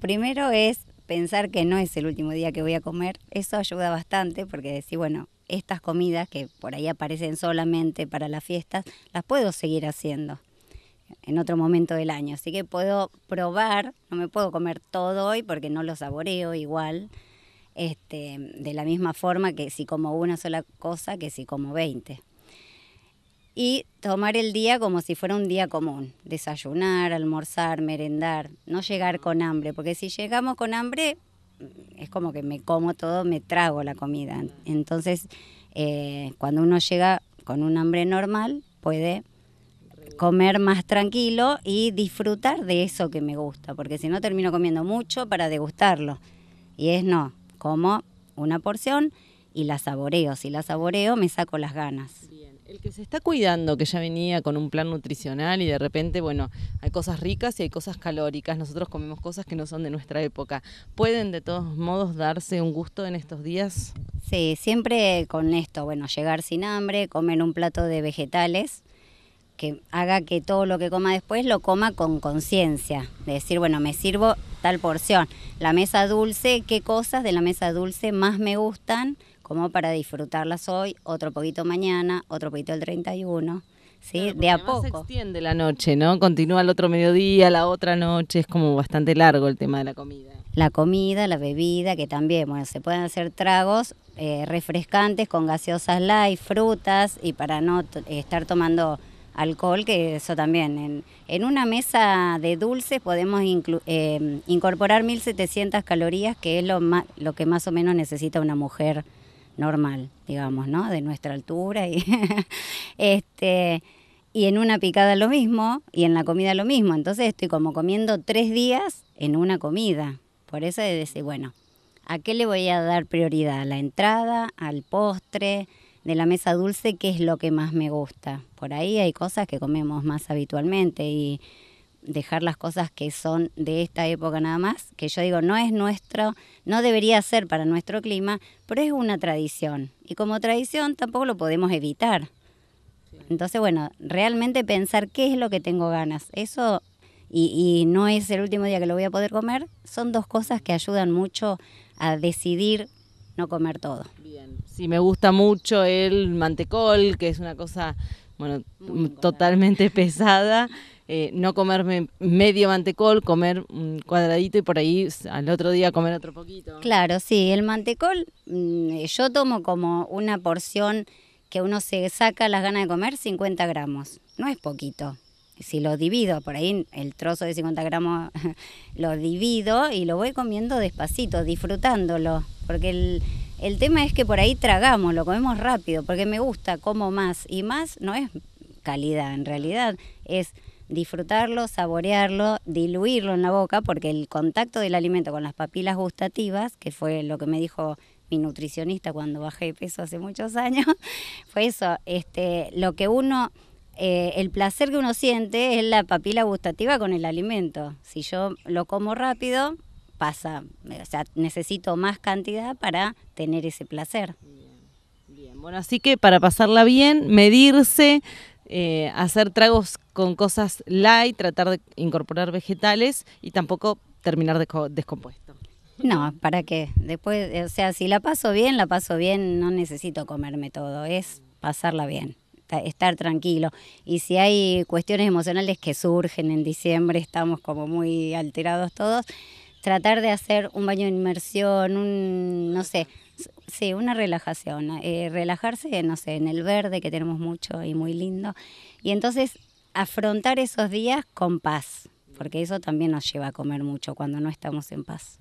Primero es pensar que no es el último día que voy a comer. Eso ayuda bastante porque decir, bueno, estas comidas que por ahí aparecen solamente para las fiestas, las puedo seguir haciendo en otro momento del año. Así que puedo probar, no me puedo comer todo hoy porque no lo saboreo igual. Este, de la misma forma que si como una sola cosa que si como 20 y tomar el día como si fuera un día común, desayunar, almorzar, merendar, no llegar con hambre, porque si llegamos con hambre mm, es como que me como todo, me trago la comida. Entonces, eh, cuando uno llega con un hambre normal, puede comer más tranquilo y disfrutar de eso que me gusta, porque si no termino comiendo mucho para degustarlo. Y es no, como una porción y la saboreo. Si la saboreo, me saco las ganas. El que se está cuidando, que ya venía con un plan nutricional y de repente, bueno, hay cosas ricas y hay cosas calóricas, nosotros comemos cosas que no son de nuestra época. ¿Pueden de todos modos darse un gusto en estos días? Sí, siempre con esto, bueno, llegar sin hambre, comer un plato de vegetales que haga que todo lo que coma después lo coma con conciencia, de decir, bueno, me sirvo tal porción, la mesa dulce, qué cosas de la mesa dulce más me gustan como para disfrutarlas hoy, otro poquito mañana, otro poquito el 31. ¿sí? de a poco. Se extiende la noche, ¿no? Continúa el otro mediodía, la otra noche, es como bastante largo el tema de la comida. La comida, la bebida, que también, bueno, se pueden hacer tragos eh, refrescantes con gaseosas light, frutas, y para no estar tomando alcohol, que eso también. En, en una mesa de dulces podemos eh, incorporar 1.700 calorías, que es lo, lo que más o menos necesita una mujer normal, digamos, ¿no? De nuestra altura y este y en una picada lo mismo y en la comida lo mismo. Entonces estoy como comiendo tres días en una comida. Por eso de decir, bueno, ¿a qué le voy a dar prioridad? ¿A la entrada? ¿Al postre? ¿De la mesa dulce? ¿Qué es lo que más me gusta? Por ahí hay cosas que comemos más habitualmente y dejar las cosas que son de esta época nada más, que yo digo no es nuestro, no debería ser para nuestro clima, pero es una tradición. Y como tradición tampoco lo podemos evitar. Entonces, bueno, realmente pensar qué es lo que tengo ganas. Eso, y, no es el último día que lo voy a poder comer, son dos cosas que ayudan mucho a decidir no comer todo. Bien. me gusta mucho el mantecol, que es una cosa, bueno, totalmente pesada. Eh, no comerme medio mantecol, comer un cuadradito y por ahí al otro día comer otro poquito. Claro, sí, el mantecol mm, eh, yo tomo como una porción que uno se saca las ganas de comer 50 gramos, no es poquito. Si lo divido, por ahí el trozo de 50 gramos lo divido y lo voy comiendo despacito, disfrutándolo, porque el, el tema es que por ahí tragamos, lo comemos rápido, porque me gusta, como más y más no es calidad en realidad, es disfrutarlo, saborearlo, diluirlo en la boca, porque el contacto del alimento con las papilas gustativas, que fue lo que me dijo mi nutricionista cuando bajé de peso hace muchos años, fue eso, este, lo que uno, eh, el placer que uno siente es la papila gustativa con el alimento. Si yo lo como rápido, pasa, eh, o sea, necesito más cantidad para tener ese placer. Bien, bien. Bueno, así que para pasarla bien, medirse, eh, hacer tragos con cosas light, tratar de incorporar vegetales y tampoco terminar descompuesto. No, ¿para qué? Después, eh, o sea, si la paso bien, la paso bien, no necesito comerme todo, es pasarla bien, estar tranquilo. Y si hay cuestiones emocionales que surgen en diciembre, estamos como muy alterados todos, tratar de hacer un baño de inmersión, un, no sé, Sí, una relajación. Eh, relajarse, no sé, en el verde que tenemos mucho y muy lindo. Y entonces afrontar esos días con paz, porque eso también nos lleva a comer mucho cuando no estamos en paz.